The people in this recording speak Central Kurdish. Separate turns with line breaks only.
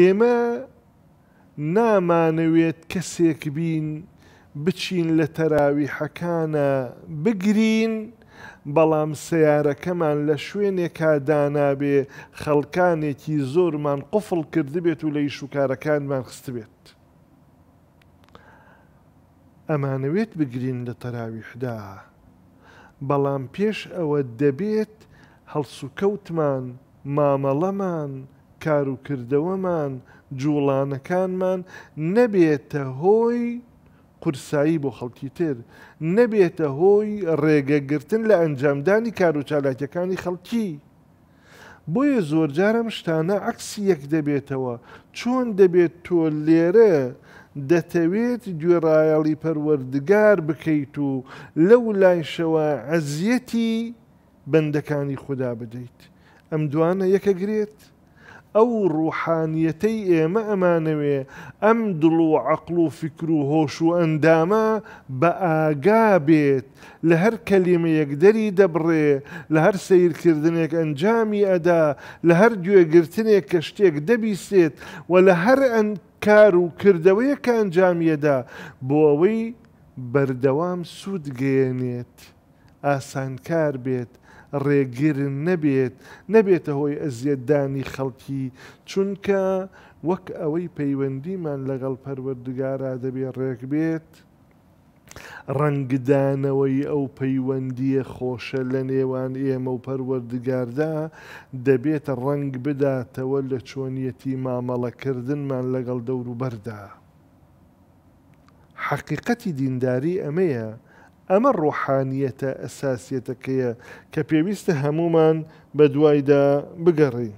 ئێمە نامانەوێت کەسێک بین بچین لە تەراوی حەکانە بگرین بەڵام سیارەکەمان لە شوێنێکا دانابێ خەڵکانێکی زۆرمان قفڵ کردبێت و لە یشوکارەکانمان خست بێت. ئەمانەوێت بگرین لە تەراویحدا. بەڵام پێش ئەوە دەبێت هەڵسوکەوتمان مامەڵەمان کار و کردەوەمان جوڵانەکانمان نەبێتە هۆی قورسایی بۆ خەڵکی تر نەبێتە هۆی ڕێگەگرتن لە ئەنجامدانی کار و چالاکیەکانی خەڵکی. بۆیە زۆرجارم شتانە عکسی یەک دەبێتەوە چۆن دەبێت تۆ لێرە دەتەوێت گوێڕایەڵی پەروەردگار بکەیت و لەو لایشەوە عزیەتی بەندەکانی خوددا بدەیت ئەم دوانە یەکەگرێت؟ ئەو ڕوحانیەتەی ئێمە ئەمانەوێ ئەم دڵ و عقل و فکر و هۆش و ئەندامە بە ئاگا بێت لە هەر کەلیمە یەکدەری دەبڕێ لە هەر سیرکردنێک ئەنجامی ئەدا لە هەر گوێگرتنێک کە شتێک دەبیسێت و لە هەر ئەن کار و کردەوەیە کە ئەنجامیەدا بۆ ئەوەی بەردەوام سوودگەێنێت ئاسانکار بێت ڕێگرن نەبێت نەبێتە هۆی ئەزیەتدانی خەڵکی چونکە وەک ئەوەی پەیوەندیمان لەگەڵ پەروەردگارە دەبێت ڕێک بێت. ڕەنگدانەوەی ئەو پەیوەندیە خۆشە لە نێوان ئێمە و پەروەردگاردا دەبێتە ڕەنگ بداتەوە لە چۆنیەتی مامەڵەکردنمان لەگەڵ دەوروبەردا. حقیقەتی دینداری ئەمەیە ئەمە ڕۆحانیەتە ئەساسیەتەکەیە کە پێویستە هەمومان بە دوایدا بگەڕی.